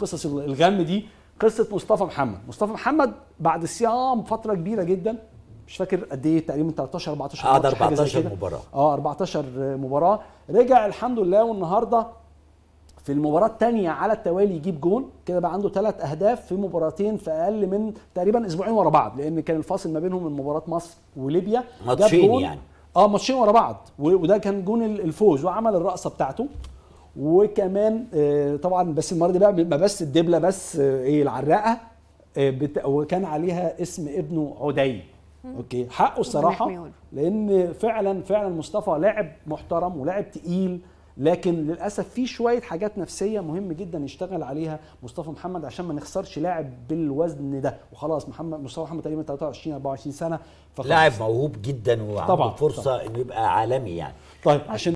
قصص الغم دي قصه مصطفى محمد مصطفى محمد بعد صيام فتره كبيره جدا مش فاكر قد ايه تقريبا 13 14 قعد 14 مباراه اه 14 مباراه رجع الحمد لله والنهارده في المباراة الثانية على التوالي يجيب جون كده بقى عنده ثلاث أهداف في مباراتين في أقل من تقريبا أسبوعين ورا بعض لأن كان الفاصل ما بينهم من مباراة مصر وليبيا ماتشين يعني اه ماتشين ورا بعض وده كان جون الفوز وعمل الرقصة بتاعته وكمان آه، طبعا بس المره دي بقى ما بس الدبله بس آه، ايه العرقه آه، وكان عليها اسم ابنه عدي اوكي حقه الصراحه لان فعلا فعلا مصطفى لاعب محترم ولاعب تقيل لكن للاسف في شويه حاجات نفسيه مهم جدا يشتغل عليها مصطفى محمد عشان ما نخسرش لاعب بالوزن ده وخلاص محمد مصطفى محمد تقريبا 23 24 سنه لاعب موهوب جدا وعنده فرصه انه يبقى عالمي يعني طيب عشان